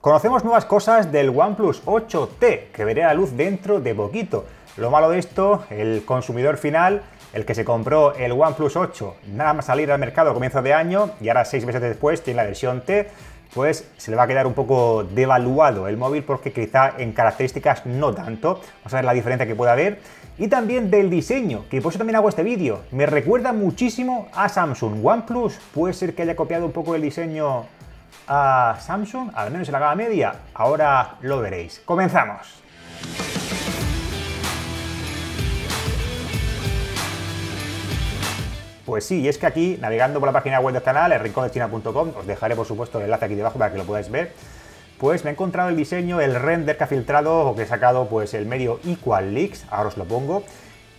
Conocemos nuevas cosas del OnePlus 8T, que veré a la luz dentro de poquito. Lo malo de esto, el consumidor final, el que se compró el OnePlus 8, nada más salir al mercado a comienzo de año, y ahora seis meses después tiene la versión T, pues se le va a quedar un poco devaluado el móvil porque quizá en características no tanto. Vamos a ver la diferencia que pueda haber. Y también del diseño, que por eso también hago este vídeo. Me recuerda muchísimo a Samsung. OnePlus puede ser que haya copiado un poco el diseño a Samsung, al menos en la gama media. Ahora lo veréis. ¡Comenzamos! Pues sí, y es que aquí, navegando por la página web del canal, china.com, os dejaré por supuesto el enlace aquí debajo para que lo podáis ver, pues me he encontrado el diseño, el render que ha filtrado o que he sacado pues el medio Equal Leaks, ahora os lo pongo,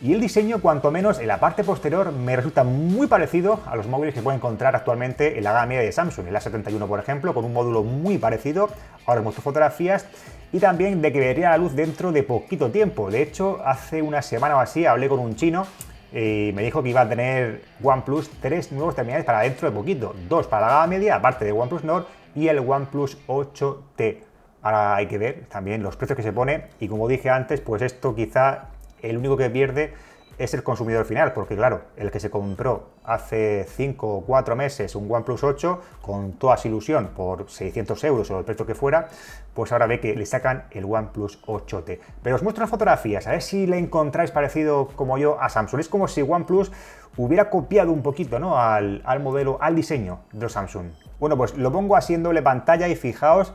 y el diseño, cuanto menos en la parte posterior, me resulta muy parecido a los móviles que puede encontrar actualmente en la gama media de Samsung, el A71 por ejemplo, con un módulo muy parecido, ahora os muestro fotografías, y también de que vería la luz dentro de poquito tiempo. De hecho, hace una semana o así hablé con un chino y me dijo que iba a tener OnePlus 3 nuevos terminales para dentro de poquito, dos para la gama media, aparte de OnePlus Nord y el OnePlus 8T. Ahora hay que ver también los precios que se pone y como dije antes, pues esto quizá el único que pierde es el consumidor final, porque claro, el que se compró hace 5 o 4 meses un OnePlus 8 con toda su ilusión por 600 euros o el precio que fuera, pues ahora ve que le sacan el OnePlus 8T. Pero os muestro las fotografías, a ver si le encontráis parecido como yo a Samsung. Es como si OnePlus hubiera copiado un poquito ¿no? al, modelo, al diseño de Samsung. Bueno, pues lo pongo así pantalla y fijaos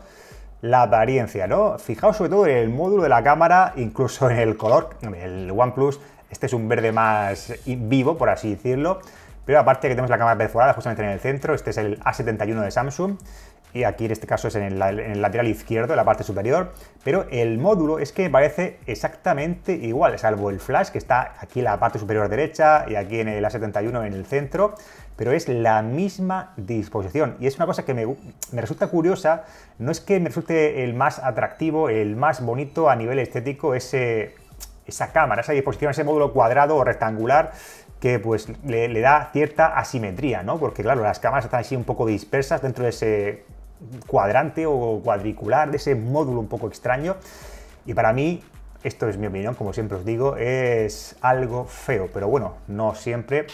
la apariencia, ¿no? Fijaos sobre todo en el módulo de la cámara, incluso en el color, el OnePlus, este es un verde más vivo, por así decirlo, pero aparte que tenemos la cámara perforada justamente en el centro, este es el A71 de Samsung, y aquí en este caso es en el, lateral izquierdo, en la parte superior, pero el módulo es que parece exactamente igual, salvo el flash que está aquí en la parte superior derecha y aquí en el A71 en el centro, pero es la misma disposición. Y es una cosa que me, resulta curiosa, no es que me resulte el más atractivo, el más bonito a nivel estético esa cámara, esa disposición, ese módulo cuadrado o rectangular que pues le, le da cierta asimetría, ¿no? Porque claro, las cámaras están así un poco dispersas dentro de ese cuadrante o cuadricular, de ese módulo un poco extraño. Y para mí esto es mi opinión, como siempre os digo, es algo feo, pero bueno, no siempre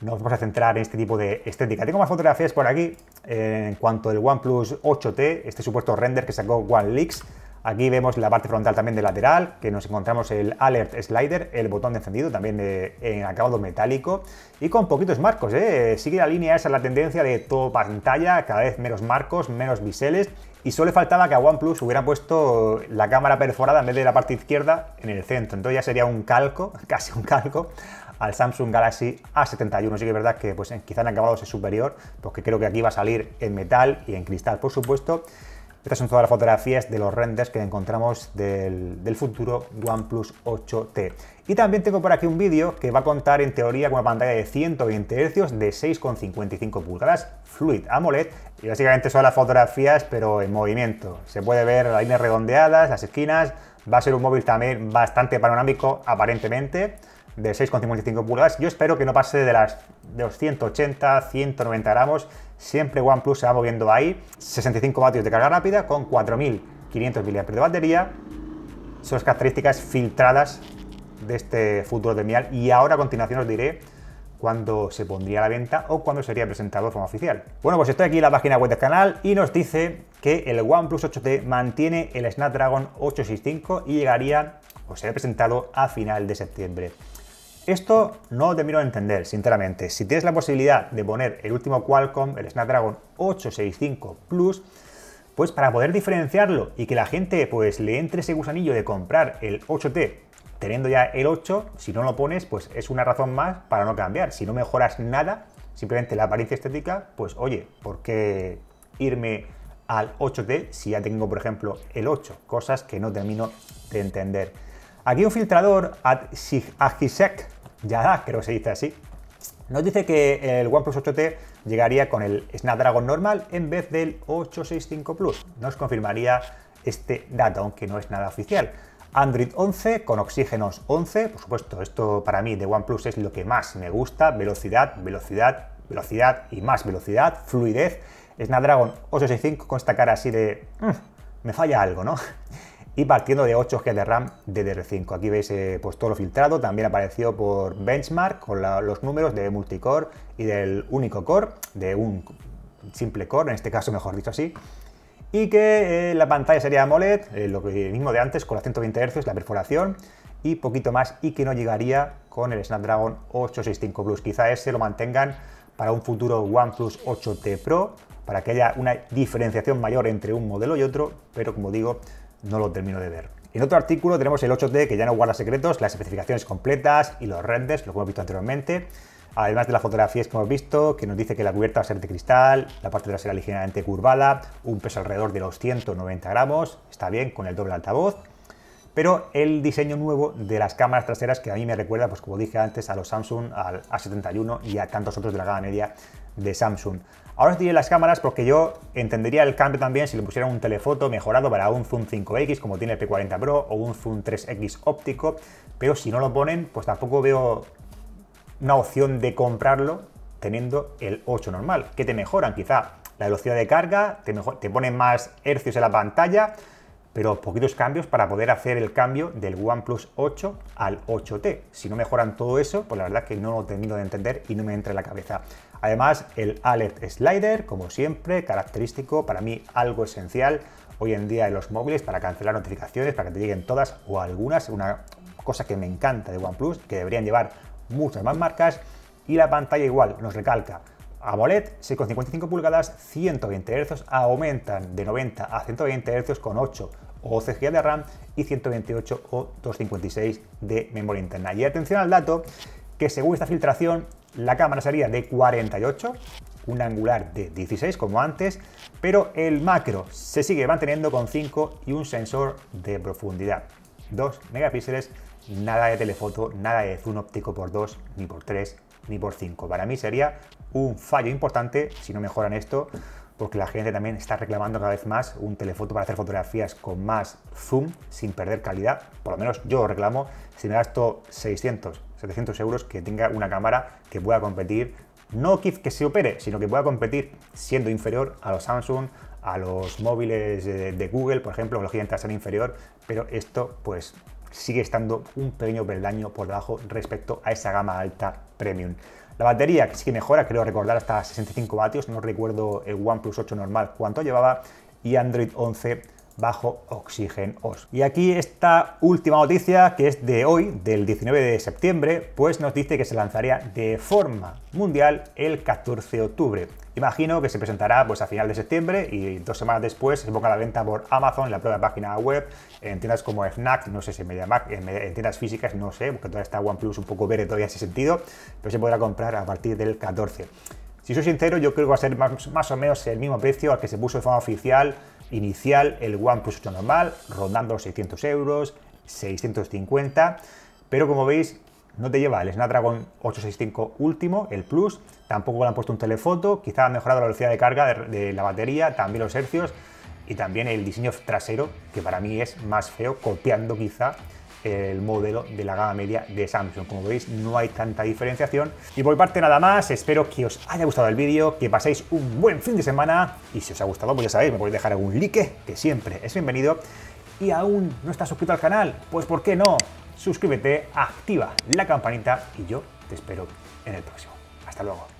nos vamos a centrar en este tipo de estética. Tengo más fotografías por aquí eh, en cuanto al OnePlus 8T, este supuesto render que sacó OneLeaks. Aquí vemos la parte frontal también de lateral, que nos encontramos el Alert Slider, el botón de encendido, también en acabado metálico y con poquitos marcos. ¿eh? Sigue la línea esa, la tendencia de todo pantalla, cada vez menos marcos, menos biseles y solo faltaba que a OnePlus hubiera puesto la cámara perforada en vez de la parte izquierda en el centro. Entonces ya sería un calco, casi un calco, al Samsung Galaxy A71. Sí que es verdad que pues, quizá en acabado es superior, porque creo que aquí va a salir en metal y en cristal, por supuesto. Estas son todas las fotografías de los renders que encontramos del, del futuro OnePlus 8T. Y también tengo por aquí un vídeo que va a contar en teoría con una pantalla de 120 Hz de 6,55 pulgadas Fluid AMOLED y básicamente son las fotografías pero en movimiento. Se puede ver las líneas redondeadas, las esquinas, va a ser un móvil también bastante panorámico aparentemente de 6,55 pulgadas. Yo espero que no pase de las los 180, 190 gramos. Siempre OnePlus se va moviendo ahí. 65 vatios de carga rápida con 4.500 mAh de batería. Son las características filtradas de este futuro terminal. Y ahora a continuación os diré cuándo se pondría a la venta o cuándo sería presentado de forma oficial. Bueno, pues estoy aquí en la página web del canal y nos dice que el OnePlus 8T mantiene el Snapdragon 865 y llegaría o será presentado a final de septiembre. Esto no te miro a entender, sinceramente. Si tienes la posibilidad de poner el último Qualcomm, el Snapdragon 865 Plus, pues para poder diferenciarlo y que la gente pues le entre ese gusanillo de comprar el 8T teniendo ya el 8, si no lo pones, pues es una razón más para no cambiar. Si no mejoras nada, simplemente la apariencia estética, pues oye, ¿por qué irme al 8T si ya tengo, por ejemplo, el 8? Cosas que no termino de entender. Aquí un filtrador, Agisek da, creo que se dice así, nos dice que el OnePlus 8T llegaría con el Snapdragon normal en vez del 865 Plus. Nos confirmaría este dato, aunque no es nada oficial. Android 11 con Oxígenos 11, por supuesto, esto para mí de OnePlus es lo que más me gusta, velocidad, velocidad, velocidad y más velocidad, fluidez. Snapdragon 865 con esta cara así de... Mm, me falla algo, ¿no? y partiendo de 8 GB de RAM DDR5. Aquí veis eh, pues todo lo filtrado, también apareció por benchmark con los números de multicore y del único core, de un simple core, en este caso mejor dicho así. Y que eh, la pantalla sería AMOLED, eh, lo mismo de antes, con la 120 Hz, la perforación y poquito más, y que no llegaría con el Snapdragon 865 Plus. Quizá ese lo mantengan para un futuro OnePlus 8T Pro, para que haya una diferenciación mayor entre un modelo y otro, pero como digo, no lo termino de ver. En otro artículo tenemos el 8 d que ya no guarda secretos, las especificaciones completas y los renders, lo que hemos visto anteriormente. Además de las fotografías que hemos visto, que nos dice que la cubierta va a ser de cristal, la parte trasera ligeramente curvada, un peso alrededor de los 190 gramos, está bien con el doble altavoz. Pero el diseño nuevo de las cámaras traseras que a mí me recuerda, pues como dije antes, a los Samsung, al A71 y a tantos otros de la gama media de Samsung. Ahora os diré las cámaras porque yo entendería el cambio también si le pusieran un telefoto mejorado para un zoom 5X como tiene el P40 Pro o un zoom 3X óptico, pero si no lo ponen, pues tampoco veo una opción de comprarlo teniendo el 8 normal, que te mejoran quizá la velocidad de carga, te, mejor, te ponen más hercios en la pantalla, pero poquitos cambios para poder hacer el cambio del OnePlus 8 al 8T. Si no mejoran todo eso, pues la verdad que no lo termino de entender y no me entra en la cabeza. Además, el alert Slider, como siempre, característico, para mí algo esencial hoy en día en los móviles para cancelar notificaciones, para que te lleguen todas o algunas, una cosa que me encanta de OnePlus, que deberían llevar muchas más marcas, y la pantalla igual nos recalca AMOLED 6,55 pulgadas, 120 Hz, aumentan de 90 a 120 Hz con 8 o 12 GB de RAM y 128 o 256 de memoria interna. Y atención al dato, que según esta filtración, la cámara sería de 48, un angular de 16 como antes, pero el macro se sigue manteniendo con 5 y un sensor de profundidad. 2 megapíxeles, nada de telefoto, nada de zoom óptico por 2, ni por 3, ni por 5. Para mí sería un fallo importante si no mejoran esto, porque la gente también está reclamando cada vez más un telefoto para hacer fotografías con más zoom sin perder calidad. Por lo menos yo lo reclamo si me gasto 600, 700 euros que tenga una cámara que pueda competir, no que se opere, sino que pueda competir siendo inferior a los Samsung, a los móviles de, Google, por ejemplo, los gigantes inferior, pero esto pues sigue estando un pequeño peldaño por debajo respecto a esa gama alta premium. La batería que sí que mejora, creo recordar hasta 65 vatios, no recuerdo el OnePlus 8 normal cuánto llevaba y Android 11 bajo os Y aquí esta última noticia, que es de hoy, del 19 de septiembre, pues nos dice que se lanzaría de forma mundial el 14 de octubre. Imagino que se presentará pues, a final de septiembre y dos semanas después se ponga a la venta por Amazon, la propia página web, en tiendas como Fnac, no sé si en en, tiendas físicas, no sé, porque todavía está OnePlus un poco verde todavía en ese sentido, pero se podrá comprar a partir del 14. Si soy sincero, yo creo que va a ser más, o menos el mismo precio al que se puso de forma oficial inicial el OnePlus 8 normal, rondando los 600 euros, 650, pero como veis no te lleva el Snapdragon 865 último, el Plus, tampoco le han puesto un telefoto, quizá ha mejorado la velocidad de carga de, de la batería, también los hercios y también el diseño trasero, que para mí es más feo, copiando quizá el modelo de la gama media de Samsung. Como veis, no hay tanta diferenciación. Y por parte nada más, espero que os haya gustado el vídeo, que paséis un buen fin de semana y si os ha gustado, pues ya sabéis, me podéis dejar algún like, que siempre es bienvenido. Y aún no estás suscrito al canal, pues ¿por qué no? Suscríbete, activa la campanita y yo te espero en el próximo. Hasta luego.